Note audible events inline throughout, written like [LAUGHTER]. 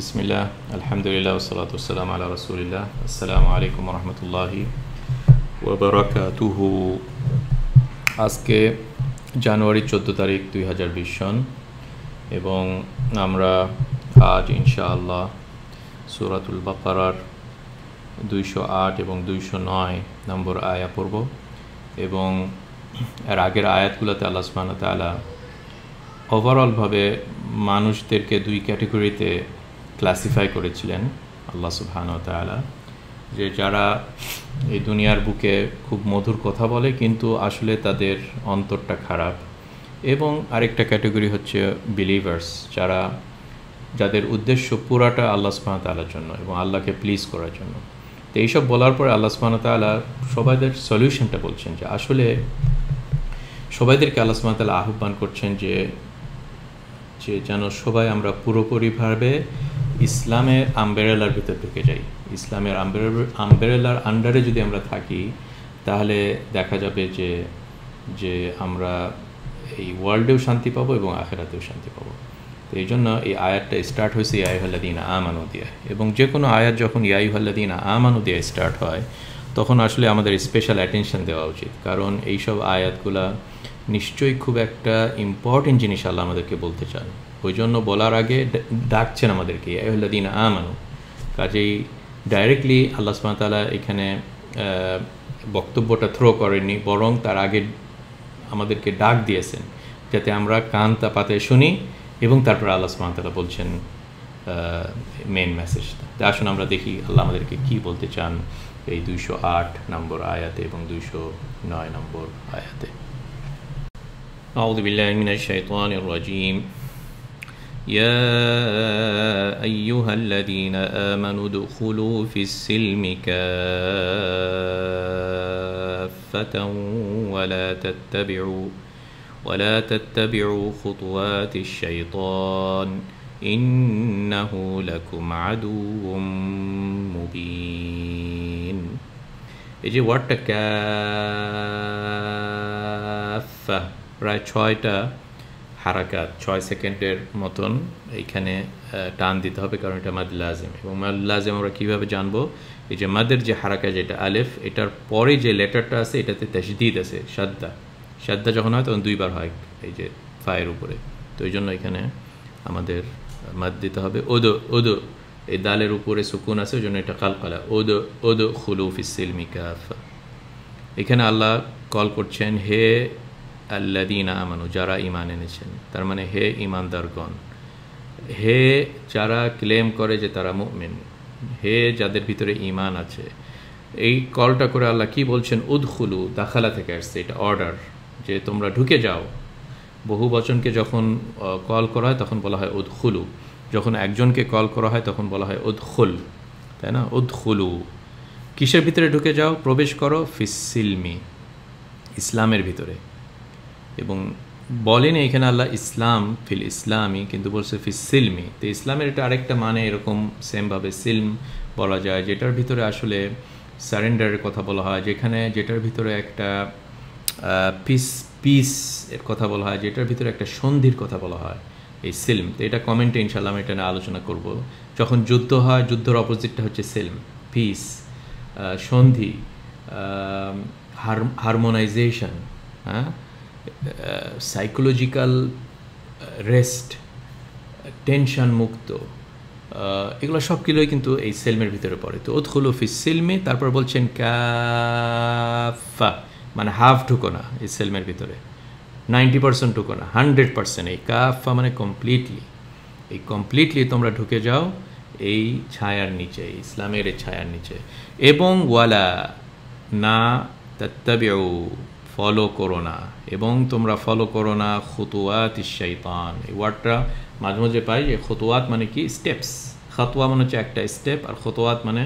বিসমিল্লাহ আলহামদুলিল্লাহ সালাতাম আল্লাহ রসুলিল্লাহ আসসালামু আলাইকুম রহমতুল্লাহি ওবরাকাতুহু আজকে জানুয়ারি চোদ্দো তারিখ দুই হাজার বিশ সন এবং আমরা আজ ইনশাআল্লাহ সুরাতুল বাকারার দুইশো আট এবং দুইশো নয় নম্বর আয়া পড়ব এবং এর আগের আয়াতগুলোতে আল্লাহ সুবাহ তালা ওভারঅলভাবে মানুষদেরকে দুই ক্যাটেগরিতে ক্লাসিফাই করেছিলেন আল্লাহ সুহান তালা যে যারা এই দুনিয়ার বুকে খুব মধুর কথা বলে কিন্তু আসলে তাদের অন্তরটা খারাপ এবং আরেকটা ক্যাটাগরি হচ্ছে বিলিভার্স যারা যাদের উদ্দেশ্য পুরাটা আল্লাহ সুবহান তালার জন্য এবং আল্লাহকে প্লিজ করার জন্য তো এইসব বলার পরে আল্লাহ সুবহান তালা সবাইদের সলিউশনটা বলছেন যে আসলে সবাইদেরকে আল্লাহ সুবহান তালা আহ্বান করছেন যে যে যেন সবাই আমরা পুরোপুরিভাবে ইসলামের আম্বেরেলার ভিতর ঢুকে যাই ইসলামের আম্বেরেলার আন্ডারে যদি আমরা থাকি তাহলে দেখা যাবে যে যে আমরা এই ওয়ার্ল্ডেও শান্তি পাবো এবং আখেরাতেও শান্তি পাবো তো এই জন্য এই আয়াতটা স্টার্ট হয়েছে হল্লাদিন আমানু দিয়া এবং যে কোনো আয়াত যখন হল্লাদিন আমানু দিয়া স্টার্ট হয় তখন আসলে আমাদের স্পেশাল অ্যাটেনশন দেওয়া উচিত কারণ এইসব আয়াতগুলা নিশ্চয়ই খুব একটা ইম্পর্টেন্ট জিনিস আল্লাহ আমাদেরকে বলতে চান ওই জন্য বলার আগে ডাকছেন আমাদেরকে আহল্লাদিন আমানু কাজেই ডাইরেক্টলি আল্লাহ সুমাতালা এখানে বক্তব্যটা থ্রো করেননি বরং তার আগে আমাদেরকে ডাক দিয়েছেন যাতে আমরা কান তাপাতে শুনি এবং তারপর আল্লাহ সুমাতালা বলছেন মেন মেসেজটা আসুন আমরা দেখি আল্লাহ আমাদেরকে কি বলতে চান এই দুইশো আট নম্বর আয়াতে এবং দুইশো নয় নম্বর আয়াতে أعوذ بالله من الشيطان يا أيها الذين آمنوا ادخلوا في السلم كافة ولا تتبعوا ولا تتبعوا خطوات الشيطان إنه لكم عدو مبين إجي যে ওয়ার্ডটা হারাকাত ছয় সেকেন্ডের মতন এইখানে টান দিতে হবে কারণ এটা মাদ লাজেম এবং মাদ লাজেম আমরা কীভাবে জানবো এই যে মাদের যে হারাকা যেটা আলেফ এটার পরে যে লেটারটা আছে এটাতে তেসদিদ আছে সাদ্দা সাদ্দা যখন হয় তখন দুইবার হয় এই যে ফায়ের উপরে তো এই জন্য এখানে আমাদের মাদ দিতে হবে ওদো ওদো এই দালের উপরে সুকুন আছে ওই জন্য এটা কালকালা ওদো ওদো খুলুফ ইসিলমিকা এখানে আল্লাহ কল করছেন হে আল্লাদিন আমানু যারা ইমান এনেছেন তার মানে হে ইমানদারগণ হে যারা ক্লেম করে যে তারা মুমিন হে যাদের ভিতরে ইমান আছে এই কলটা করে আল্লাহ কি বলছেন উদ্খুলু দাখালা থেকে আসছে এটা অর্ডার যে তোমরা ঢুকে যাও বহু বচনকে যখন কল করা হয় তখন বলা হয় উদ্খুলু যখন একজনকে কল করা হয় তখন বলা হয় উদ্খুল তাই না উদ্খুলু কিসের ভিতরে ঢুকে যাও প্রবেশ করো ফিসিলমি ইসলামের ভিতরে এবং বলেনি এখানে আল্লাহ ইসলাম ফিল ইসলামই কিন্তু বলছে ফিল সিলমি তো ইসলামের এটা আরেকটা মানে এরকম সেমভাবে সিলম বলা যায় যেটার ভিতরে আসলে সারেন্ডারের কথা বলা হয় যেখানে যেটার ভিতরে একটা পিস পিস এর কথা বলা হয় যেটার ভিতরে একটা সন্ধির কথা বলা হয় এই সিলম তো এটা কমেন্টে ইনশাল্লাহ আমি এটা নিয়ে আলোচনা করব যখন যুদ্ধ হয় যুদ্ধর অপোজিটটা হচ্ছে সিলম পিস সন্ধি হারমোনাইজেশন হ্যাঁ সাইকোলজিক্যাল রেস্ট টেনশন মুক্ত এগুলো সব কিলোই কিন্তু এই সেলমের ভিতরে পড়ে তো ওৎখুল ফিস সেলমে তারপর বলছেন কাফা মানে হাফ ঢুকো না এই সেলমের ভিতরে নাইনটি পার্সেন্ট ঢুকো না হান্ড্রেড পার্সেন্ট এই কাফা মানে কমপ্লিটলি এই কমপ্লিটলি তোমরা ঢুকে যাও এই ছায়ার নিচে ইসলামের এই ছায়ার নিচে এবং ওয়ালা না তত্ত্বেও ফলো করো না এবং তোমরা ফলো করো না খতুয়াত ইশাইতান এই ওয়ার্ডটা মাঝে মাঝে পাই যে খতুয়াত মানে কি স্টেপস খাতোয়া মানে হচ্ছে একটা স্টেপ আর খতোয়াত মানে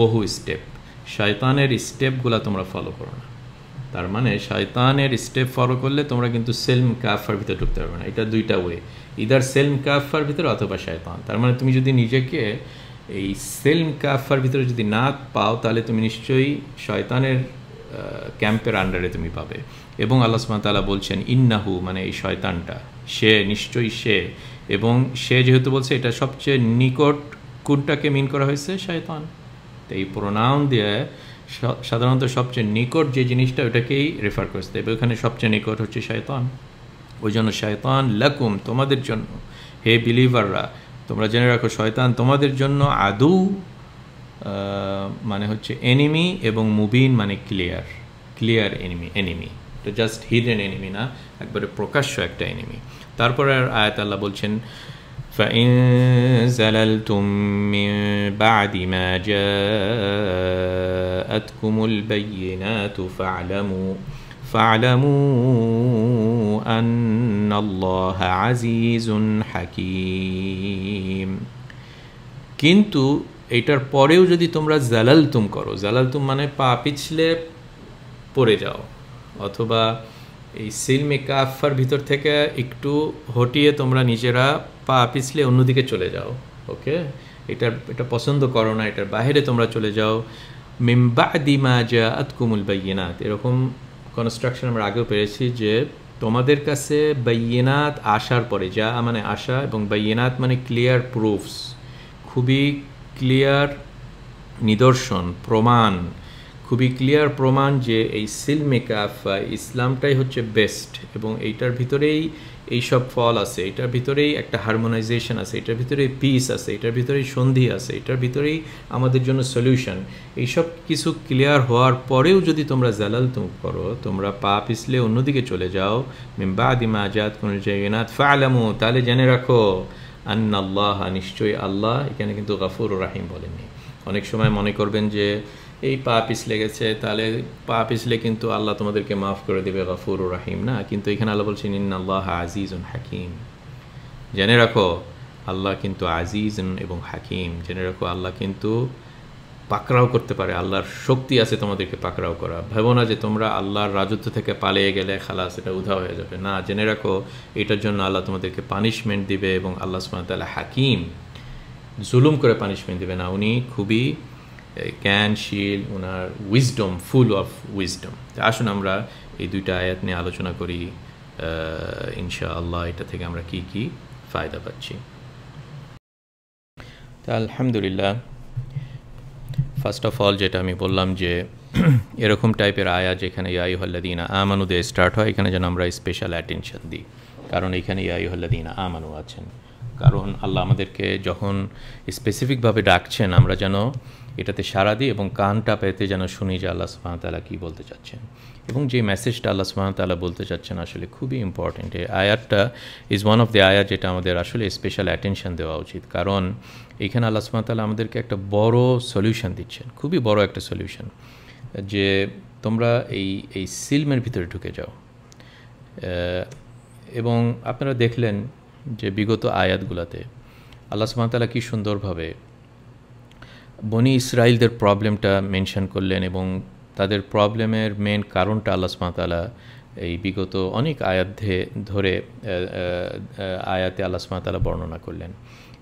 বহু স্টেপ শয়তানের স্টেপগুলো তোমরা ফলো করো না তার মানে শয়তানের স্টেপ ফলো করলে তোমরা কিন্তু সেলম কাফার ভিতরে ঢুকতে পারবে না এটা দুইটা ওয়ে ইদার সেলম কাফার ভিতরে অথবা শয়তান তার মানে তুমি যদি নিজেকে এই সেলম কাফার ভিতরে যদি না পাও তাহলে তুমি নিশ্চয়ই শয়তানের ক্যাম্পের আন্ডারে তুমি পাবে এবং আল্লাহ সুমাতালা বলছেন ইন্নাহু মানে এই শয়তানটা সে নিশ্চয়ই সে এবং সে যেহেতু বলছে এটা সবচেয়ে নিকট কুটটাকে মিন করা হয়েছে শয়তান তো এই প্রোনাউন দিয়ে সাধারণত সবচেয়ে নিকট যে জিনিসটা ওটাকেই রেফার করেছে এবং ওখানে সবচেয়ে নিকট হচ্ছে শয়তান ওই জন্য শয়তান লাকুম তোমাদের জন্য হে বিলিভাররা তোমরা জেনে রাখো শয়তান তোমাদের জন্য আদৌ মানে হচ্ছে এনিমি এবং মুবিন মানে ক্লিয়ার ক্লিয়ার এনিমি এনিমি তো জাস্ট হিডেন এনিমি না একবারে প্রকাশ্য একটা এনিমি তারপরে আয়াত আল্লাহ বলছেন فإن زللتم من بعد ما جاءتكم البينات فاعلموا فاعلموا أن الله عزيز حكيم كنت এইটার পরেও যদি তোমরা জালালতুম করো জালালতুম মানে পা পিছলে পড়ে যাও অথবা এই সিলমে কাফার ভিতর থেকে একটু হটিয়ে তোমরা নিজেরা পা পিছলে অন্যদিকে চলে যাও ওকে এটা এটা পছন্দ করো না এটার বাইরে তোমরা চলে যাও মিম্বা দিমা যা আতকুমুল বাইয়েনাত এরকম কনস্ট্রাকশন আমরা আগেও পেরেছি যে তোমাদের কাছে বাইয়েনাত আসার পরে যা মানে আসা এবং বাইয়েনাত মানে ক্লিয়ার প্রুফস খুবই ক্লিয়ার নিদর্শন প্রমাণ খুবই ক্লিয়ার প্রমাণ যে এই সিল মেকআপ ইসলামটাই হচ্ছে বেস্ট এবং এইটার ভিতরেই এইসব ফল আছে এটার ভিতরেই একটা হারমোনাইজেশন আছে এটার ভিতরে পিস আছে এটার ভিতরেই সন্ধি আছে এটার ভিতরেই আমাদের জন্য সলিউশন এইসব কিছু ক্লিয়ার হওয়ার পরেও যদি তোমরা জালাল তুম করো তোমরা পা পিছলে অন্যদিকে চলে যাও মেম্বা দিমা আজাদ কোনো জায়গায় না ফালামু তাহলে জেনে রাখো আন্নাল্লাহ নিশ্চয়ই আল্লাহ এখানে কিন্তু গাফুর রাহিম বলেননি অনেক সময় মনে করবেন যে এই পা পিছলে গেছে তাহলে পা পিছলে কিন্তু আল্লাহ তোমাদেরকে মাফ করে দেবে গাফুর রাহিম না কিন্তু এখানে আল্লাহ বলছেন ইন্নাল্লাহ আজিজ হাকিম জেনে রাখো আল্লাহ কিন্তু আজিজ এবং হাকিম জেনে রাখো আল্লাহ কিন্তু পাকড়াও করতে পারে আল্লাহর শক্তি আছে তোমাদেরকে পাকড়াও করা ভাবো না যে তোমরা আল্লাহর রাজত্ব থেকে পালিয়ে গেলে খালাস এটা উধা হয়ে যাবে না জেনে রাখো এটার জন্য আল্লাহ তোমাদেরকে পানিশমেন্ট দিবে এবং আল্লাহ সুমাতাল্লাহ হাকিম জুলুম করে পানিশমেন্ট দিবে না উনি খুবই জ্ঞানশীল ওনার উইজডম ফুল অফ উইজডম আসুন আমরা এই দুইটা আয়াত নিয়ে আলোচনা করি ইনশাআল্লাহ এটা থেকে আমরা কি কি ফায়দা পাচ্ছি আলহামদুলিল্লাহ ফার্স্ট অফ অল যেটা আমি বললাম যে [CLEARS THROAT] এরকম টাইপের আয়া যেখানে ইয়াই হল্লাদিনা আমানু দিয়ে স্টার্ট হয় এখানে যেন আমরা স্পেশাল অ্যাটেনশন দিই কারণ এখানে ইয়াই হল্লাদিনা আমানু আছেন কারণ আল্লাহ আমাদেরকে যখন স্পেসিফিকভাবে ডাকছেন আমরা যেন এটাতে সারা দিই এবং কানটা পেতে যেন শুনি যে আল্লাহ সুহামতাল্লাহ কী বলতে চাচ্ছেন এবং যে মেসেজটা আল্লাহ সুহামতাল্লাহ বলতে চাচ্ছেন আসলে খুবই ইম্পর্টেন্ট এই আয়াতটা ইজ ওয়ান অফ দ্য আয়াত যেটা আমাদের আসলে স্পেশাল অ্যাটেনশন দেওয়া উচিত কারণ এখানে আল্লাহ সুহামতাল্লাহ আমাদেরকে একটা বড় সলিউশন দিচ্ছেন খুবই বড় একটা সলিউশন যে তোমরা এই এই সিলমের ভিতরে ঢুকে যাও এবং আপনারা দেখলেন যে বিগত আয়াতগুলোতে আল্লাহ সুহামতাল্লাহ কী সুন্দরভাবে বনি ইসরায়েলদের প্রবলেমটা মেনশন করলেন এবং তাদের প্রবলেমের মেন কারণটা আল্লাহ এই বিগত অনেক আয়াধ্যে ধরে আয়াতে আল্লাহ বর্ণনা করলেন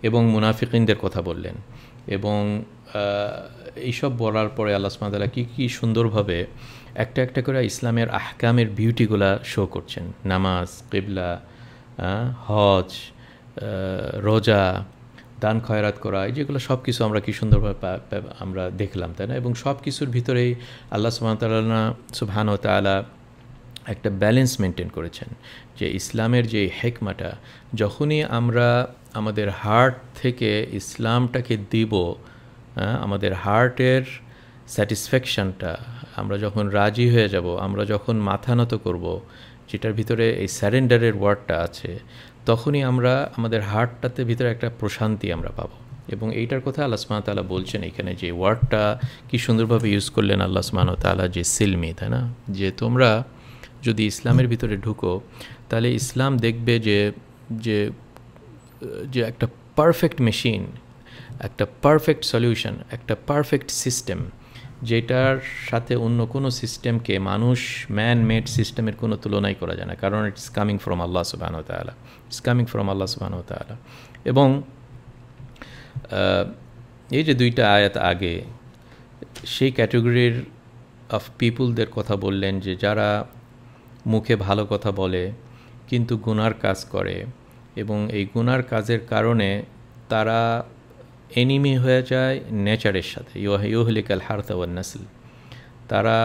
এবং মুনাফিকিনদের কথা বললেন এবং এইসব বলার পরে আল্লাহ সুমাতালা কী কী সুন্দরভাবে একটা একটা করে ইসলামের আহকামের বিউটিগুলা শো করছেন নামাজ কেবলা হজ রোজা দান খয়রাত করা এই যেগুলো সব কিছু আমরা কী সুন্দরভাবে আমরা দেখলাম তাই না এবং সব কিছুর ভিতরেই আল্লাহ সুবাহতাল্লাহ সুবহান তালা একটা ব্যালেন্স মেনটেন করেছেন যে ইসলামের যে হেকমাটা যখনই আমরা আমাদের হার্ট থেকে ইসলামটাকে দিব হ্যাঁ, আমাদের হার্টের স্যাটিসফ্যাকশানটা আমরা যখন রাজি হয়ে যাব আমরা যখন মাথা নত করব যেটার ভিতরে এই স্যারেন্ডারের ওয়ার্ডটা আছে তখনই আমরা আমাদের হার্টটাতে ভিতরে একটা প্রশান্তি আমরা পাবো এবং এইটার কথা আল্লাহ সুমান তালা বলছেন এখানে যে ওয়ার্ডটা কি সুন্দরভাবে ইউজ করলেন আল্লাহ সুমান তালা যে সিলমি তাই না যে তোমরা যদি ইসলামের ভিতরে ঢুকো তাহলে ইসলাম দেখবে যে যে যে একটা পারফেক্ট মেশিন একটা পারফেক্ট সলিউশন একটা পারফেক্ট সিস্টেম যেটার সাথে অন্য কোনো সিস্টেমকে মানুষ ম্যান মেড সিস্টেমের কোনো তুলনাই করা যায় না কারণ ইটস কামিং ফ্রম আল্লাহ সুবাহানু তালা ইটস কামিং ফ্রম আল্লাহ সুবাহানু তালা এবং এই যে দুইটা আয়াত আগে সেই ক্যাটাগরির অফ পিপুলদের কথা বললেন যে যারা মুখে ভালো কথা বলে কিন্তু গুনার কাজ করে এবং এই গুনার কাজের কারণে তারা এনিমি হয়ে যায় নেচারের সাথে ইউহলিকাল ওয়ার নাসল তারা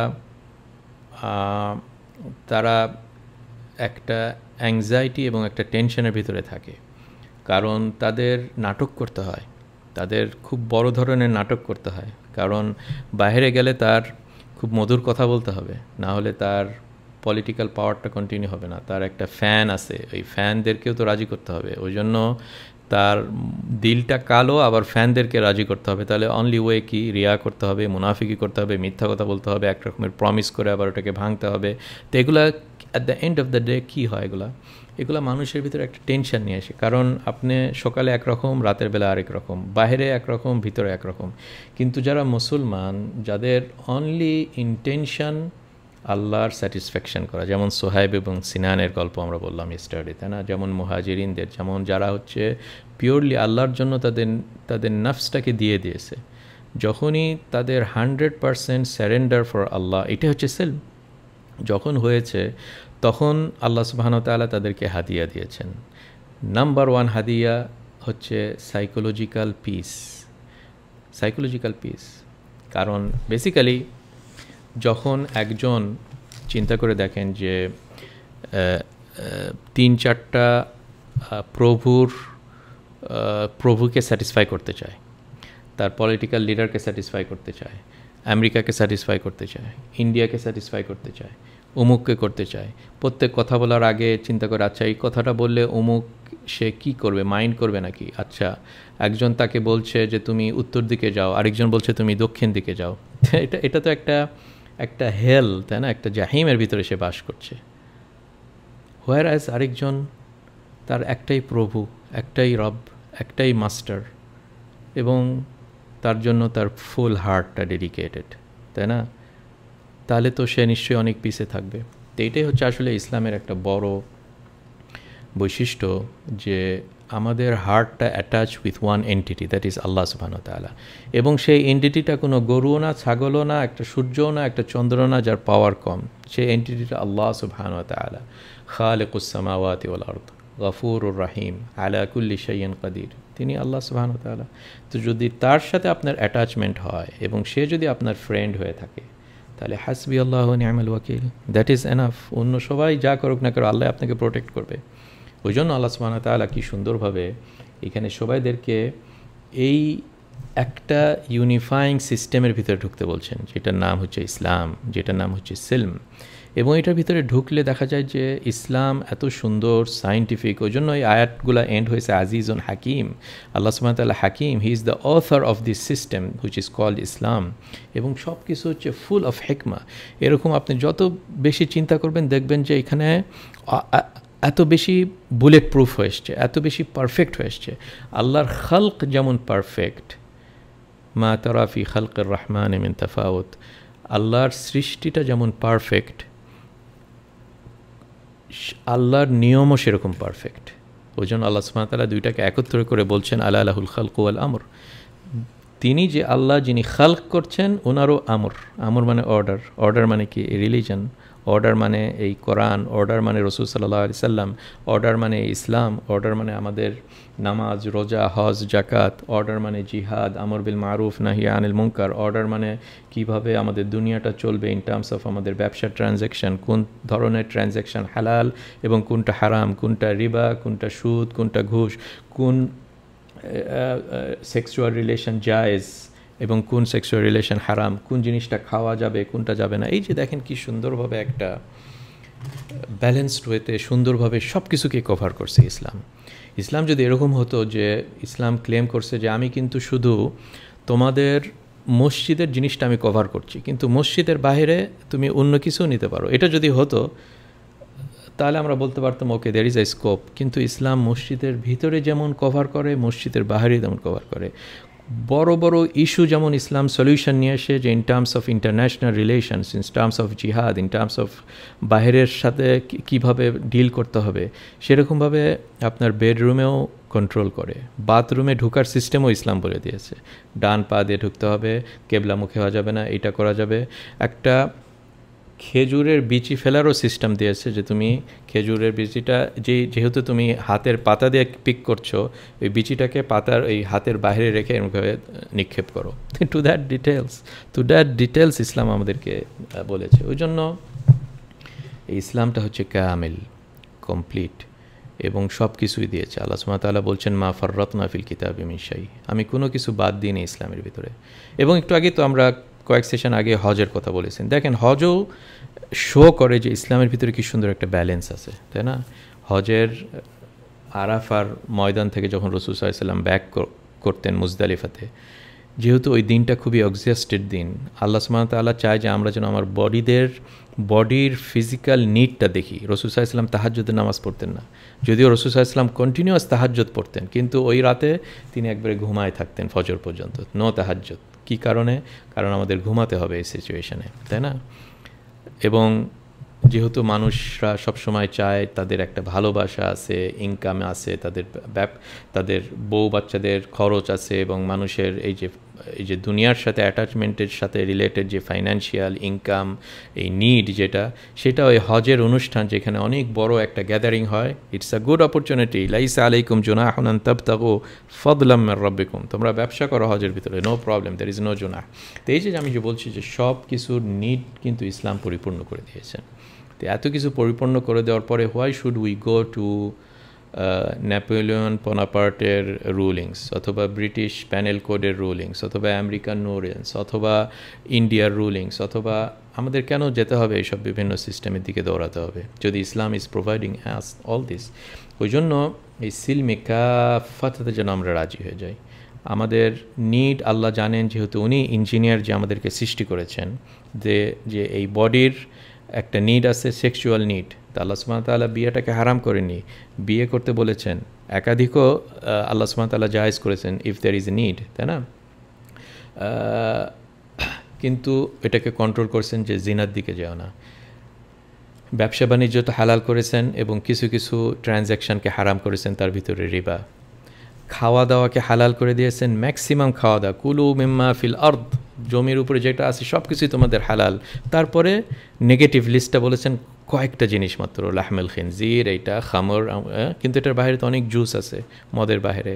তারা একটা অ্যাংজাইটি এবং একটা টেনশনের ভিতরে থাকে কারণ তাদের নাটক করতে হয় তাদের খুব বড় ধরনের নাটক করতে হয় কারণ বাইরে গেলে তার খুব মধুর কথা বলতে হবে না হলে তার পলিটিক্যাল পাওয়ারটা কন্টিনিউ হবে না তার একটা ফ্যান আছে ওই ফ্যানদেরকেও তো রাজি করতে হবে ওই জন্য তার দিলটা কালো আবার ফ্যানদেরকে রাজি করতে হবে তাহলে অনলি ওয়ে কি রিয়া করতে হবে মুনাফিকি করতে হবে মিথ্যা কথা বলতে হবে এক রকমের প্রমিস করে আবার ওটাকে ভাঙতে হবে তো এগুলা at the end of the day কী হয় এগুলা এগুলো মানুষের ভিতরে একটা টেনশন নিয়ে আসে কারণ আপনি সকালে একরকম রাতের বেলা আরেক রকম বাইরে একরকম ভিতরে একরকম কিন্তু যারা মুসলমান যাদের অনলি ইন্টেনশন আল্লাহর স্যাটিসফ্যাকশন করা যেমন সোহাইব এবং সিনানের গল্প আমরা বললাম স্টাডি তাই না যেমন মহাজিরিনদের যেমন যারা হচ্ছে পিওরলি আল্লাহর জন্য তাদের তাদের নাফসটাকে দিয়ে দিয়েছে যখনই তাদের hundred percent surrender for Allah এটা হচ্ছে সেল যখন হয়েছে তখন আল্লাহ সুবাহানতালা তাদেরকে হাদিয়া দিয়েছেন নাম্বার ওয়ান হাদিয়া হচ্ছে সাইকোলজিক্যাল পিস সাইকোলজিক্যাল পিস কারণ বেসিক্যালি যখন একজন চিন্তা করে দেখেন যে তিন চারটা প্রভুর প্রভুকে স্যাটিসফাই করতে চায় তার পলিটিক্যাল লিডারকে স্যাটিসফাই করতে চায় আমেরিকাকে স্যাটিসফাই করতে চায় ইন্ডিয়াকে স্যাটিসফাই করতে চায় অমুককে করতে চায় প্রত্যেক কথা বলার আগে চিন্তা করে আচ্ছা এই কথাটা বললে অমুক সে কি করবে মাইন্ড করবে নাকি আচ্ছা একজন তাকে বলছে যে তুমি উত্তর দিকে যাও আরেকজন বলছে তুমি দক্ষিণ দিকে যাও [LAUGHS] এটা এটা তো একটা একটা হেল তাই না একটা জাহিমের ভিতরে সে বাস করছে হোয়ার অ্যাজ আরেকজন তার একটাই প্রভু একটাই রব একটাই মাস্টার এবং তার জন্য তার ফুল হার্টটা ডেডিকেটেড তাই না তাহলে তো সে নিশ্চয়ই অনেক পিছিয়ে থাকবে তো এটাই হচ্ছে আসলে ইসলামের একটা বড় বৈশিষ্ট্য যে আমাদের হার্টটা attach with one entity that is Allah সুবাহ তালা এবং সেই এন্টিটিটা কোনো গরুও না ছাগলও না একটা সূর্যও না একটা চন্দ্র না যার পাওয়ার কম সেই এন্টিটিটা আল্লাহ সুবাহ তালা খালেকুসামাওয়াতি ওল গফুর ও রাহিম আলাকুল্লি সৈয়ন কাদির তিনি আল্লাহ সুবাহ তালা তো যদি তার সাথে আপনার অ্যাটাচমেন্ট হয় এবং সে যদি আপনার ফ্রেন্ড হয়ে থাকে তাহলে হাসবি আল্লাহ নিয়ামল ওয়াকিল দ্যাট ইজ এনাফ অন্য সবাই যা করুক না করো আল্লাহ আপনাকে প্রোটেক্ট করবে ওই জন্য আল্লাহ সুবাহ তালা কী সুন্দরভাবে এখানে সবাইদেরকে এই একটা ইউনিফাইং সিস্টেমের ভিতরে ঢুকতে বলছেন যেটার নাম হচ্ছে ইসলাম যেটার নাম হচ্ছে সিল্ম এবং এটার ভিতরে ঢুকলে দেখা যায় যে ইসলাম এত সুন্দর সায়েন্টিফিক ওই জন্য এই আয়াতগুলো এন্ড হয়েছে আজিজ উন হাকিম আল্লাহ সুমতাল্লাহ হাকিম he is the author of this system which is called Islam এবং সব কিছু হচ্ছে ফুল অফ হেকমা এরকম আপনি যত বেশি চিন্তা করবেন দেখবেন যে এখানে এত বেশি বুলেট প্রুফ হয়ে এসছে এত বেশি পারফেক্ট হয়ে এসছে আল্লাহর খালক যেমন পারফেক্ট মা তরাফি খালকের রহমান এমিন তফাউত আল্লাহর সৃষ্টিটা যেমন পারফেক্ট আল্লাহর নিয়মও সেরকম পারফেক্ট ওই জন্য আল্লাহ সুমাতালা দুইটাকে একত্র করে বলছেন আল্লাহ আলাহুল খালকু আল আমর তিনি যে আল্লাহ যিনি খালক করছেন ওনারও আমর আমর মানে অর্ডার অর্ডার মানে কি রিলিজন অর্ডার মানে এই কোরআন অর্ডার মানে রসুল সাল্লাহ আলি সাল্লাম অর্ডার মানে ইসলাম অর্ডার মানে আমাদের নামাজ রোজা হজ জাকাত অর্ডার মানে জিহাদ আমর বিল মারুফ নাহি আনিল মুঙ্কার অর্ডার মানে কিভাবে আমাদের দুনিয়াটা চলবে ইন টার্মস অফ আমাদের ব্যবসা ট্রানজ্যাকশান কোন ধরনের ট্রানজ্যাকশান হালাল এবং কোনটা হারাম কোনটা রিবা কোনটা সুদ কোনটা ঘুষ কোন সেক্সুয়াল রিলেশন জায়েজ এবং কোন সেক্সুয়াল রিলেশন হারাম কোন জিনিসটা খাওয়া যাবে কোনটা যাবে না এই যে দেখেন কি সুন্দরভাবে একটা ব্যালেন্সড ওয়েতে সুন্দরভাবে সব কিছুকে কভার করছে ইসলাম ইসলাম যদি এরকম হতো যে ইসলাম ক্লেম করছে যে আমি কিন্তু শুধু তোমাদের মসজিদের জিনিসটা আমি কভার করছি কিন্তু মসজিদের বাহিরে তুমি অন্য কিছু নিতে পারো এটা যদি হতো তাহলে আমরা বলতে পারতাম okay there is a scope কিন্তু ইসলাম মসজিদের ভিতরে যেমন কভার করে মসজিদের বাহিরে তেমন কভার করে বড় বড় ইস্যু যেমন ইসলাম সলিউশন নিয়ে আসে যে in terms of international relations in terms of জিহাদ ইন টার্মস অফ বাহিরের সাথে কিভাবে ডিল করতে হবে সেরকমভাবে আপনার বেডরুমেও কন্ট্রোল করে বাথরুমে ঢুকার সিস্টেমও ইসলাম বলে দিয়েছে ডান পা দিয়ে ঢুকতে হবে মুখে হওয়া যাবে না এটা করা যাবে একটা খেজুরের বিচি ফেলারও সিস্টেম দিয়েছে যে তুমি খেজুরের বিচিটা যে যেহেতু তুমি হাতের পাতা দিয়ে পিক করছো ওই বিচিটাকে পাতার ওই হাতের বাইরে রেখে এরকমভাবে নিক্ষেপ করো to that details to that details ইসলাম আমাদেরকে বলেছে ওই জন্য ইসলামটা হচ্ছে কামিল কমপ্লিট এবং সব কিছুই দিয়েছে আল্লাহ সুমাতালা বলছেন মা ফররত নাফিল কিতাব মিশাই আমি কোনো কিছু বাদ দিইনি ইসলামের ভিতরে এবং একটু আগে তো আমরা কয়েক সেশন আগে হজের কথা বলেছেন দেখেন হজও শো করে যে ইসলামের ভিতরে কি সুন্দর একটা ব্যালেন্স আছে তাই না হজের আরাফার ময়দান থেকে যখন রসুল সাল্লাম ব্যাক করতেন মুজদালিফাতে যেহেতু ওই দিনটা খুবই অক্সিয়াস্টেড দিন আল্লাহ সুমান তাল্লাহ চায় যে আমরা যেন আমার বডিদের বডির ফিজিক্যাল নিডটা দেখি রসুল ইসলাম তাহাজ্যদের নামাজ পড়তেন না যদিও রসুল সাহাইসলাম কন্টিনিউয়াস তাহাজ্যত পড়তেন কিন্তু ওই রাতে তিনি একবারে ঘুমায় থাকতেন ফজর পর্যন্ত ন তাহাজ্যত কি কারণে কারণ আমাদের ঘুমাতে হবে এই সিচুয়েশানে তাই না এবং যেহেতু মানুষরা সবসময় চায় তাদের একটা ভালোবাসা আছে ইনকাম আছে তাদের ব্যাপ তাদের বউ বাচ্চাদের খরচ আছে এবং মানুষের এই যে এই যে দুনিয়ার সাথে অ্যাটাচমেন্টের সাথে রিলেটেড যে ফাইন্যান্সিয়াল ইনকাম এই নিড যেটা সেটা ওই হজের অনুষ্ঠান যেখানে অনেক বড় একটা গ্যাদারিং হয় ইটস আ গুড অপরচুনিটি লাইসা আলাইকুম জোনা হনান তাবতাকো ফদলাম রব্বিকুম তোমরা ব্যবসা করো হজের ভিতরে no problem there is no জোনা তো এই যে আমি যে বলছি যে সব কিছুর নিড কিন্তু ইসলাম পরিপূর্ণ করে দিয়েছেন তো এত কিছু পরিপূর্ণ করে দেওয়ার পরে why should we go to Napoleon পনাপার্টের রুলিংস অথবা ব্রিটিশ প্যানেল কোডের রুলিংস অথবা আমেরিকান নোরেন্স অথবা ইন্ডিয়ার রুলিংস অথবা আমাদের কেন যেতে হবে এইসব বিভিন্ন সিস্টেমের দিকে দৌড়াতে হবে যদি Islam is providing us all this ওই জন্য এই সিলমে কাফাতে যেন আমরা রাজি হয়ে যাই আমাদের নিড আল্লাহ জানেন যেহেতু উনি ইঞ্জিনিয়ার যে আমাদেরকে সৃষ্টি করেছেন যে যে এই বডির একটা নিড আছে সেক্সুয়াল নিড তা আল্লাহ সুমাতাল্লাহ বিয়েটাকে হারাম করেনি বিয়ে করতে বলেছেন একাধিকও আল্লাহ সুমাতাল্লাহ জায়েজ করেছেন ইফ দ্যার ইজ নিড তাই না কিন্তু এটাকে কন্ট্রোল করছেন যে জিনার দিকে যাও না ব্যবসা বাণিজ্য তো হালাল করেছেন এবং কিছু কিছু ট্রানজ্যাকশানকে হারাম করেছেন তার ভিতরে রিবা খাওয়া দাওয়াকে হালাল করে দিয়েছেন ম্যাক্সিমাম খাওয়া দাওয়া কুলু মেম্মা ফিল অর্থ জমির উপরে যেটা আছে সব কিছুই তোমাদের হালাল তারপরে নেগেটিভ লিস্টটা বলেছেন কয়েকটা জিনিস মাত্র লাহমেল খিনজির এইটা খামর কিন্তু এটার বাইরে তো অনেক জুস আছে মদের বাইরে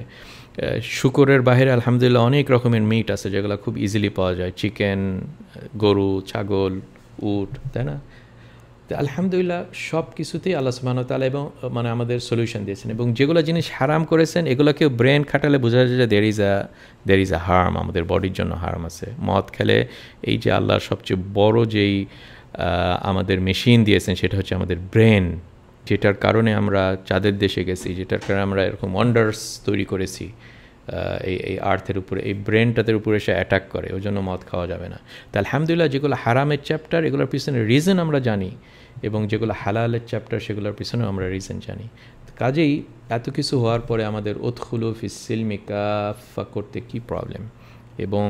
শুকরের বাইরে আলহামদুলিল্লাহ অনেক রকমের মিট আছে যেগুলো খুব ইজিলি পাওয়া যায় চিকেন গরু ছাগল উট তাই না তো আলহামদুলিল্লাহ সব কিছুতেই আল্লাহ তালা এবং মানে আমাদের সলিউশন দিয়েছেন এবং যেগুলো জিনিস হারাম করেছেন এগুলোকেও ব্রেন খাটালে বোঝা যায় যে there is a there is a harm আমাদের বডির জন্য হার্ম আছে মদ খেলে এই যে আল্লাহর সবচেয়ে বড় যেই আমাদের মেশিন দিয়েছেন সেটা হচ্ছে আমাদের ব্রেন যেটার কারণে আমরা চাঁদের দেশে গেছি যেটার কারণে আমরা এরকম ওয়ান্ডার্স তৈরি করেছি এই এই আর্থের উপরে এই ব্রেনটাদের উপরে সে অ্যাটাক করে ওই জন্য মদ খাওয়া যাবে না তা আলহামদুলিল্লাহ যেগুলো হারামের চ্যাপ্টার এগুলোর পিছনে রিজন আমরা জানি এবং যেগুলো হালালের চ্যাপ্টার সেগুলোর পিছনেও আমরা রিজন জানি কাজেই এত কিছু হওয়ার পরে আমাদের ওৎখুলু ফিসিল মেকআ করতে কি প্রবলেম এবং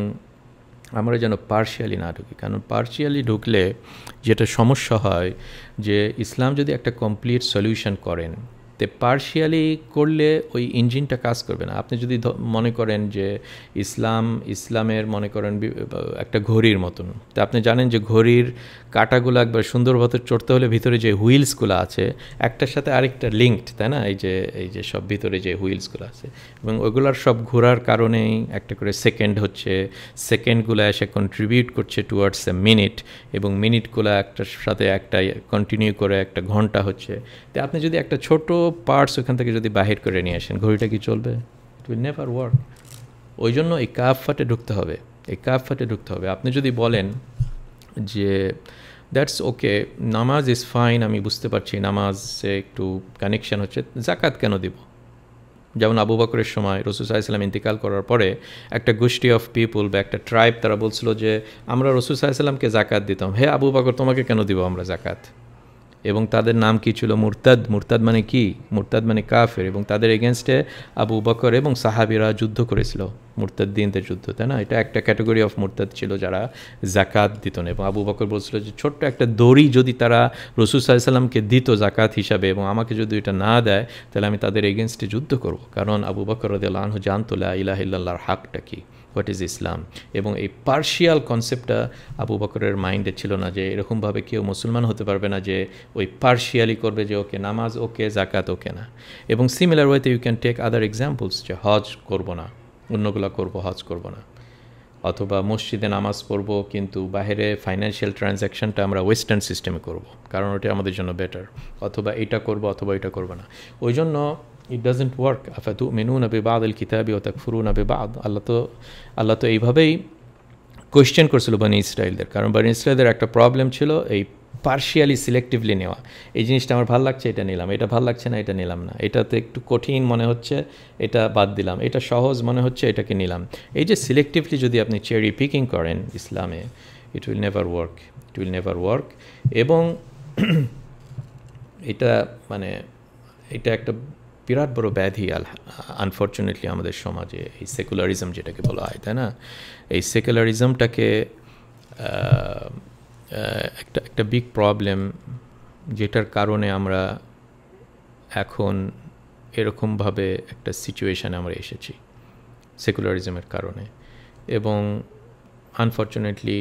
আমরা যেন পার্শিয়ালি না ঢুকি কারণ পার্শিয়ালি ঢুকলে যেটা সমস্যা হয় যে ইসলাম যদি একটা কমপ্লিট সলিউশন করেন তে পার্শিয়ালি করলে ওই ইঞ্জিনটা কাজ করবে না আপনি যদি মনে করেন যে ইসলাম ইসলামের মনে করেন একটা ঘড়ির মতন তা আপনি জানেন যে ঘড়ির কাটাগুলো একবার সুন্দরভাবে চড়তে হলে ভিতরে যে হুইলসগুলো আছে একটার সাথে আরেকটা লিঙ্কড তাই না এই যে এই যে সব ভিতরে যে হুইলসগুলো আছে এবং ওইগুলোর সব ঘোরার কারণেই একটা করে সেকেন্ড হচ্ছে সেকেন্ডগুলো এসে কন্ট্রিবিউট করছে টুয়ার্ডস এ মিনিট এবং মিনিটগুলো একটার সাথে একটা কন্টিনিউ করে একটা ঘন্টা হচ্ছে তো আপনি যদি একটা ছোট পার্টস ওখান থেকে যদি বাহির করে নিয়ে আসেন ঘড়িটা কি চলবে ইট উইল নেভার ওয়ার্ক ওই জন্য এই কাপ ফাটে ঢুকতে হবে এই কাপ ফাটে ঢুকতে হবে আপনি যদি বলেন যে দ্যাটস ওকে নামাজ ইজ ফাইন আমি বুঝতে পারছি নামাজে একটু কানেকশান হচ্ছে জাকাত কেন দেব যেমন আবু বকরের সময় রসুসাহ ইসলাম ইন্তিকাল করার পরে একটা গোষ্ঠী অফ পিপুল বা একটা ট্রাইব তারা বলছিল যে আমরা রসুসাহ ইসলামকে জাকাত দিতাম হে আবু বকর তোমাকে কেন দিব আমরা জাকাত এবং তাদের নাম কি ছিল মুরতাদ মুরতাদ মানে কি মুরতাদ মানে কাফের এবং তাদের এগেনস্টে আবু বকর এবং সাহাবিরা যুদ্ধ করেছিল মুরতাদ্দিনদের যুদ্ধ তাই না এটা একটা ক্যাটাগরি অফ মুরতাদ ছিল যারা জাকাত দিত না এবং আবু বকর বলছিল যে ছোট্ট একটা দড়ি যদি তারা রসুল সাল্লামকে দিত জাকাত হিসাবে এবং আমাকে যদি এটা না দেয় তাহলে আমি তাদের এগেনস্টে যুদ্ধ করব কারণ আবু বকর রদে আনহু জানতো লা ইলাহিল্লাহর হাকটা কী হোয়াট ইজ ইসলাম এবং এই পার্শিয়াল কনসেপ্টটা আবু বকরের মাইন্ডে ছিল না যে এরকমভাবে কেউ মুসলমান হতে পারবে না যে ওই পার্শিয়ালি করবে যে ওকে নামাজ ওকে জাকাত ওকে না এবং সিমিলার ওয়েতে you can take other examples যে হজ করব না অন্যগুলো করব হজ করব না অথবা মসজিদে নামাজ পড়বো কিন্তু বাহিরে ফাইন্যান্সিয়াল ট্রানজ্যাকশনটা আমরা ওয়েস্টার্ন সিস্টেমে করব কারণ ওটা আমাদের জন্য বেটার অথবা এটা করব অথবা এটা করব না ওই জন্য ইট ডাজেন্ট ওয়ার্ক আফাতু মেনুন বেবাদ এল কিতাবি ও আবে বেবাদ আল্লাহ তো আল্লাহ তো এইভাবেই কোয়েশ্চেন করছিল বানি ইসরায়েলদের কারণ বানি ইসরায়েলদের একটা প্রবলেম ছিল এই পার্শিয়ালি সিলেক্টিভলি নেওয়া এই জিনিসটা আমার ভাল লাগছে এটা নিলাম এটা ভাল লাগছে না এটা নিলাম না এটাতে একটু কঠিন মনে হচ্ছে এটা বাদ দিলাম এটা সহজ মনে হচ্ছে এটাকে নিলাম এই যে সিলেক্টিভলি যদি আপনি চেরি পিকিং করেন ইসলামে it will never work it will never work এবং [CLEARS THROAT] এটা মানে এটা একটা বিরাট বড় ব্যাধি আনফর্চুনেটলি আমাদের সমাজে এই সেকুলারিজম যেটাকে বলা হয় তাই না এই সেকুলারিজমটাকে একটা একটা বিগ প্রবলেম যেটার কারণে আমরা এখন এরকমভাবে একটা সিচুয়েশানে আমরা এসেছি সেকুলারিজমের কারণে এবং আনফর্চুনেটলি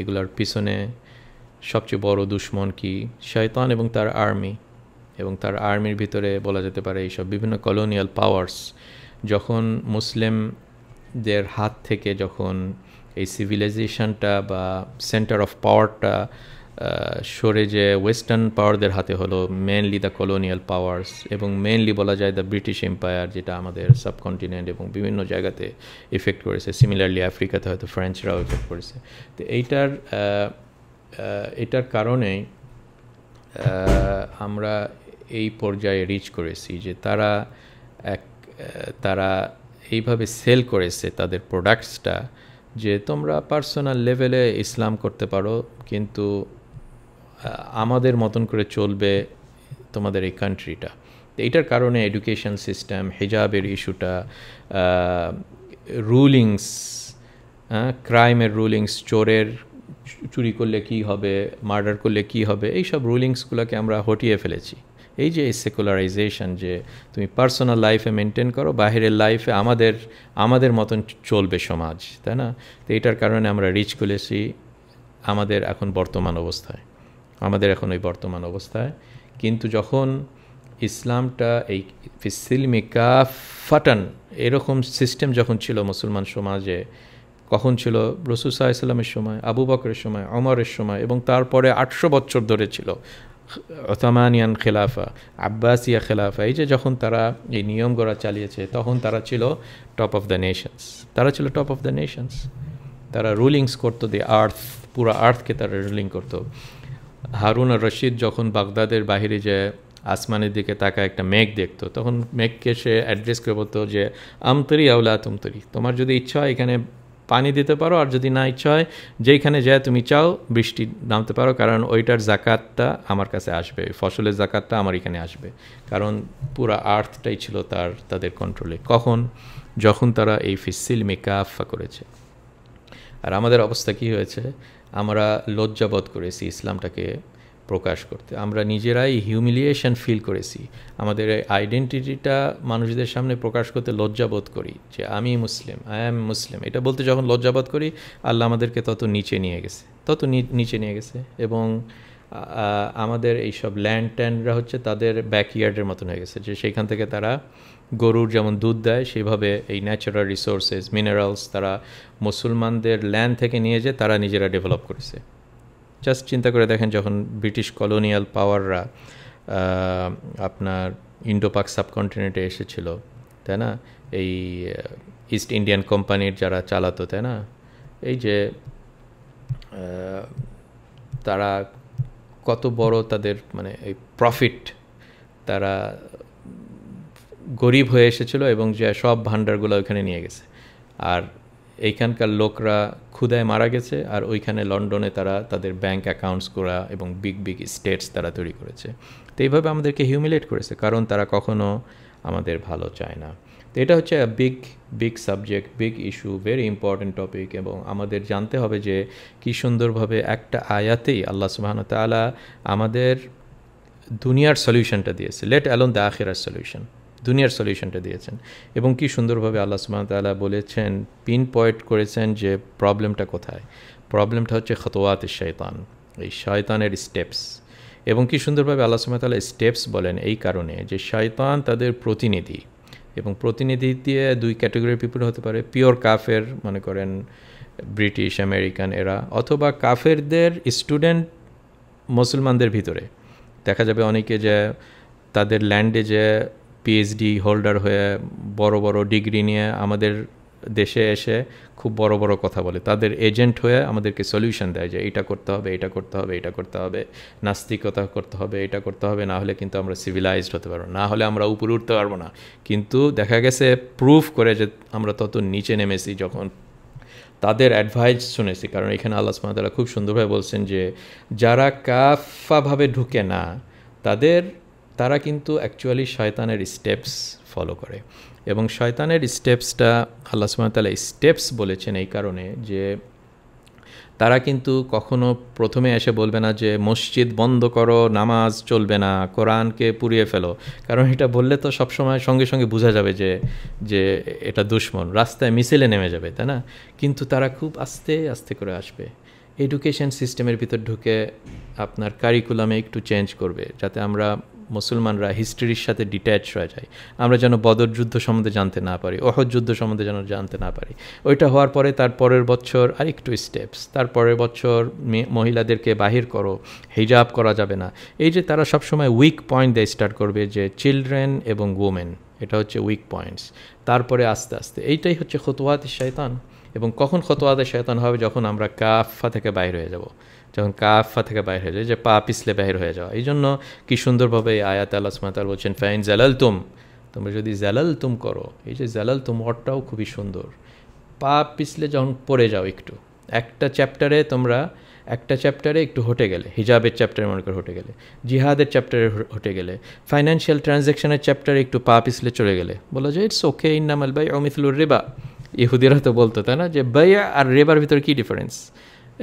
এগুলার পিছনে সবচেয়ে বড় দুশ্মন কি শয়তান এবং তার আর্মি এবং তার আর্মির ভিতরে বলা যেতে পারে এইসব বিভিন্ন কলোনিয়াল পাওয়ার্স যখন মুসলিমদের হাত থেকে যখন এই সিভিলাইজেশনটা বা সেন্টার অফ পাওয়ারটা সরে যে ওয়েস্টার্ন পাওয়ারদের হাতে হলো মেনলি দ্য কলোনিয়াল পাওয়ার্স এবং মেনলি বলা যায় দ্য ব্রিটিশ এম্পায়ার যেটা আমাদের সাবকন্টিনেন্ট এবং বিভিন্ন জায়গাতে ইফেক্ট করেছে সিমিলারলি আফ্রিকাতে হয়তো ফ্রেঞ্চরাও ইফেক্ট করেছে তো এইটার এটার কারণেই আমরা এই পর্যায়ে রিচ করেছি যে তারা এক তারা এইভাবে সেল করেছে তাদের প্রোডাক্টসটা যে তোমরা পার্সোনাল লেভেলে ইসলাম করতে পারো কিন্তু আমাদের মতন করে চলবে তোমাদের এই কান্ট্রিটা এইটার কারণে এডুকেশন সিস্টেম হেজাবের ইস্যুটা রুলিংস ক্রাইমের রুলিংস চোরের চুরি করলে কি হবে মার্ডার করলে কি হবে এইসব রুলিংসগুলোকে আমরা হটিয়ে ফেলেছি এই যে সেকুলারাইজেশন যে তুমি পার্সোনাল লাইফে মেনটেন করো বাহিরের লাইফে আমাদের আমাদের মতন চলবে সমাজ তাই না তো এটার কারণে আমরা রিচ করেছি আমাদের এখন বর্তমান অবস্থায় আমাদের এখন ওই বর্তমান অবস্থায় কিন্তু যখন ইসলামটা এই ফিসিলমি ফাটান এরকম সিস্টেম যখন ছিল মুসলমান সমাজে কখন ছিল রসুল ইসলামের সময় আবু বকরের সময় অমরের সময় এবং তারপরে আটশো বছর ধরে ছিল অসমানিয়ান খেলাফা আব্বাসিয়া খেলাফা এই যে যখন তারা এই নিয়ম গড়া চালিয়েছে তখন তারা ছিল টপ অফ দ্য নেশনস তারা ছিল টপ অফ দ্য নেশনস তারা রুলিংস করতো দি আর্থ পুরো আর্থকে তারা রুলিং করতো হারুন আর রশিদ যখন বাগদাদের বাহিরে যে আসমানের দিকে তাকা একটা মেঘ দেখতো তখন মেঘকে সে অ্যাড্রেস করে বলতো যে আমতরি আউলা তুমতরি তোমার যদি ইচ্ছা হয় এখানে পানি দিতে পারো আর যদি না ইচ্ছা হয় যেইখানে যায় তুমি চাও বৃষ্টি নামতে পারো কারণ ওইটার জাকাতটা আমার কাছে আসবে ফসলের জাকাতটা আমার এখানে আসবে কারণ পুরা আর্থটাই ছিল তার তাদের কন্ট্রোলে কখন যখন তারা এই ফিসিল মেকাফা করেছে আর আমাদের অবস্থা কি হয়েছে আমরা লজ্জাবোধ করেছি ইসলামটাকে প্রকাশ করতে আমরা নিজেরাই হিউমিলিয়েশন ফিল করেছি আমাদের আইডেন্টিটিটা মানুষদের সামনে প্রকাশ করতে লজ্জাবোধ করি যে আমি মুসলিম আই অ্যাম মুসলিম এটা বলতে যখন লজ্জাবোধ করি আল্লাহ আমাদেরকে তত নিচে নিয়ে গেছে তত নিচে নিয়ে গেছে এবং আমাদের এইসব ল্যান্ড ট্যান্ডরা হচ্ছে তাদের ব্যাকইয়ার্ডের মতন হয়ে গেছে যে সেখান থেকে তারা গরুর যেমন দুধ দেয় সেভাবে এই ন্যাচারাল রিসোর্সেস মিনারেলস তারা মুসলমানদের ল্যান্ড থেকে নিয়ে যে তারা নিজেরা ডেভেলপ করেছে জাস্ট চিন্তা করে দেখেন যখন ব্রিটিশ কলোনিয়াল পাওয়াররা আপনার ইন্ডো পাক সাবকন্টিনেন্টে এসেছিল তাই না এই ইস্ট ইন্ডিয়ান কোম্পানির যারা চালাতো তাই না এই যে তারা কত বড় তাদের মানে এই প্রফিট তারা গরিব হয়ে এসেছিল এবং যে সব ভান্ডারগুলো ওখানে নিয়ে গেছে আর এইখানকার লোকরা ক্ষুদায় মারা গেছে আর ওইখানে লন্ডনে তারা তাদের ব্যাংক অ্যাকাউন্টস করা এবং বিগ বিগ স্টেটস তারা তৈরি করেছে তো এইভাবে আমাদেরকে হিউমিলেট করেছে কারণ তারা কখনো আমাদের ভালো চায় না তো এটা হচ্ছে big big subject big issue very important topic এবং আমাদের জানতে হবে যে কী সুন্দরভাবে একটা আয়াতেই আল্লাহ সুবাহন তালা আমাদের দুনিয়ার সলিউশনটা দিয়েছে লেট অ্যালোন দ্য আখেরার সলিউশন দুনিয়ার সলিউশনটা দিয়েছেন এবং কি সুন্দরভাবে আল্লাহ সুমতালা বলেছেন পিন পয়েন্ট করেছেন যে প্রবলেমটা কোথায় প্রবলেমটা হচ্ছে খতোয়াত শয়তান এই শয়তানের স্টেপস এবং কি সুন্দরভাবে আল্লাহ তালা স্টেপস বলেন এই কারণে যে শয়তান তাদের প্রতিনিধি এবং প্রতিনিধি দিয়ে দুই ক্যাটাগরির পিপুল হতে পারে পিওর কাফের মনে করেন ব্রিটিশ আমেরিকান এরা অথবা কাফেরদের স্টুডেন্ট মুসলমানদের ভিতরে দেখা যাবে অনেকে যে তাদের ল্যান্ডে যে পিএইচডি হোল্ডার হয়ে বড় বড় ডিগ্রি নিয়ে আমাদের দেশে এসে খুব বড় বড় কথা বলে তাদের এজেন্ট হয়ে আমাদেরকে সলিউশন দেয় যে এটা করতে হবে এটা করতে হবে এটা করতে হবে নাস্তিকতা করতে হবে এটা করতে হবে না হলে কিন্তু আমরা সিভিলাইজড হতে পারবো না হলে আমরা উপরে উঠতে পারবো না কিন্তু দেখা গেছে প্রুফ করে যে আমরা তত নিচে নেমেছি যখন তাদের অ্যাডভাইস শুনেছি কারণ এখানে আল্লাহ সুমাতারা খুব সুন্দরভাবে বলছেন যে যারা কাফাভাবে ঢুকে না তাদের তারা কিন্তু অ্যাকচুয়ালি শয়তানের স্টেপস ফলো করে এবং শয়তানের স্টেপসটা আল্লাহ সুমতালা স্টেপস বলেছেন এই কারণে যে তারা কিন্তু কখনো প্রথমে এসে বলবে না যে মসজিদ বন্ধ করো নামাজ চলবে না কোরআনকে পুড়িয়ে ফেলো কারণ এটা বললে তো সবসময় সঙ্গে সঙ্গে বোঝা যাবে যে যে এটা দুশ্মন রাস্তায় মিছিলে নেমে যাবে তাই না কিন্তু তারা খুব আস্তে আস্তে করে আসবে এডুকেশন সিস্টেমের ভিতর ঢুকে আপনার কারিকুলামে একটু চেঞ্জ করবে যাতে আমরা মুসলমানরা হিস্ট্রির সাথে ডিট্যাচ হয়ে যায় আমরা যেন বদর যুদ্ধ সম্বন্ধে জানতে না পারি অহৎ যুদ্ধ সম্বন্ধে যেন জানতে না পারি ওইটা হওয়ার পরে তার পরের বছর আরেকটু স্টেপস তার পরের বছর মহিলাদেরকে বাহির করো হিজাব করা যাবে না এই যে তারা সবসময় উইক পয়েন্ট দিয়ে স্টার্ট করবে যে চিলড্রেন এবং ওমেন এটা হচ্ছে উইক পয়েন্টস তারপরে আস্তে আস্তে এইটাই হচ্ছে খতোয়াত শয়তান এবং কখন খতোয়াতে শয়তান হবে যখন আমরা কাফা থেকে বাইরে হয়ে যাব যখন কাফা থেকে বাইর হয়ে যায় যে পা পিছলে বাহির হয়ে যাওয়া এই জন্য কি সুন্দরভাবে আয়াত আল্লাহ সুমাতাল বলছেন ফাইন জালাল তুম তোমরা যদি জালাল তুম করো এই যে জালাল তুম অটটাও খুবই সুন্দর পা পিছলে যখন পড়ে যাও একটু একটা চ্যাপ্টারে তোমরা একটা চ্যাপ্টারে একটু হটে গেলে হিজাবের চ্যাপ্টারে মনে করে হটে গেলে জিহাদের চ্যাপ্টারে হটে গেলে ফাইন্যান্সিয়াল ট্রানজ্যাকশনের চ্যাপ্টারে একটু পা পিছলে চলে গেলে বলা যায় ইটস ওকে ইন্নামাল বাই অমিফুলুর রেবা ইহুদিরা তো বলতো তাই না যে বাই আর রেবার ভিতরে কী ডিফারেন্স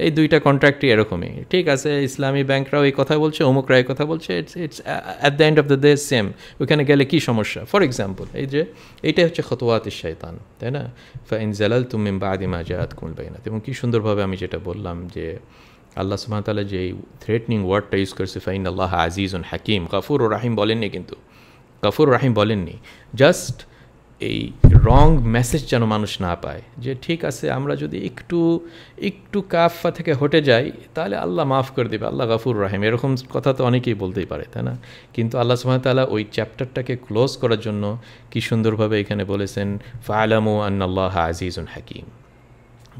এই দুইটা কন্ট্রাক্টই এরকমই ঠিক আছে ইসলামী ব্যাংকরাও এই কথা বলছে অমুক এই কথা বলছে it's it's at the end of the day same ওইখানে গেলে কী সমস্যা ফর এক্সাম্পল এই যে এইটাই হচ্ছে খতোয়াত শৈতান তাই না ফাইন জালাল তুমিম বাদি কুল কুমলবাইনাত এবং কী সুন্দরভাবে আমি যেটা বললাম যে আল্লাহ তালা যে এই থ্রেটনিং ওয়ার্ডটা ইউজ করছে ফাইন আল্লাহ আজিজ উন হাকিম কাফুর ও রাহিম বলেননি কিন্তু কাফুর রাহিম বলেননি জাস্ট এই রং মেসেজ যেন মানুষ না পায় যে ঠিক আছে আমরা যদি একটু একটু কাফা থেকে হটে যাই তাহলে আল্লাহ মাফ করে দেবে আল্লাহ গাফুর রাহিম এরকম কথা তো অনেকেই বলতেই পারে তাই না কিন্তু আল্লাহ সুহামতাল্লাহ ওই চ্যাপ্টারটাকে ক্লোজ করার জন্য কি সুন্দরভাবে এখানে বলেছেন ফায়ালামু আন্নাল্লাহ আজিজুন হাকিম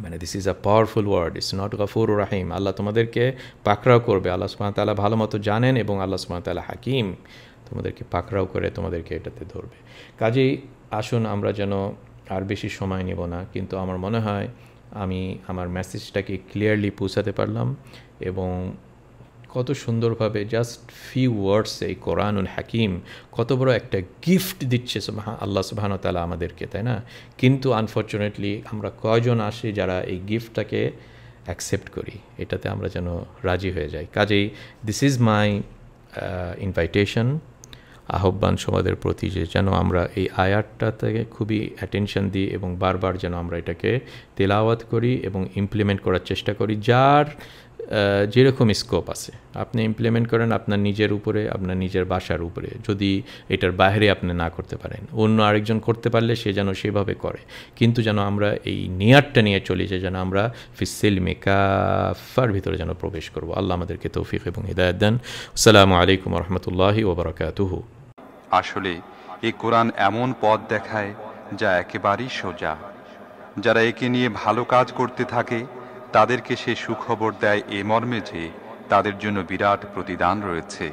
মানে this is a powerful word is not গাফুর রাহিম আল্লাহ তোমাদেরকে পাকড়াও করবে আল্লাহ সুমাতালা ভালো মতো জানেন এবং আল্লাহ তালা হাকিম তোমাদেরকে পাকড়াও করে তোমাদেরকে এটাতে ধরবে কাজেই আসুন আমরা যেন আর বেশি সময় নেব না কিন্তু আমার মনে হয় আমি আমার মেসেজটাকে ক্লিয়ারলি পৌঁছাতে পারলাম এবং কত সুন্দরভাবে জাস্ট ফি ওয়ার্ডস এই কোরআনুল হাকিম কত বড় একটা গিফট দিচ্ছে আল্লাহ সুবাহানতালা আমাদেরকে তাই না কিন্তু আনফর্চুনেটলি আমরা কয়জন আসি যারা এই গিফটটাকে অ্যাকসেপ্ট করি এটাতে আমরা যেন রাজি হয়ে যাই কাজেই দিস ইজ মাই ইনভাইটেশন আহ্বান সমাজের প্রতি যে যেন আমরা এই আয়াতটাতে খুবই অ্যাটেনশন দিই এবং বারবার যেন আমরা এটাকে তেলাওয়াত করি এবং ইমপ্লিমেন্ট করার চেষ্টা করি যার যেরকম স্কোপ আছে আপনি ইমপ্লিমেন্ট করেন আপনার নিজের উপরে আপনার নিজের বাসার উপরে যদি এটার বাইরে আপনি না করতে পারেন অন্য আরেকজন করতে পারলে সে যেন সেভাবে করে কিন্তু যেন আমরা এই নিয়ারটা নিয়ে চলি যে যেন আমরা ফিসেল মেকাফার ভিতরে যেন প্রবেশ করবো আল্লাহ আমাদেরকে তৌফিক এবং হিদায়ত দেন আসসালামু আলাইকুম রহমতুল্লাহি ওবরাকাতুহু আসলে এ কোরআন এমন পথ দেখায় যা একেবারেই সোজা যারা একে নিয়ে ভালো কাজ করতে থাকে তাদেরকে সে সুখবর দেয় এ মর্মে যে তাদের জন্য বিরাট প্রতিদান রয়েছে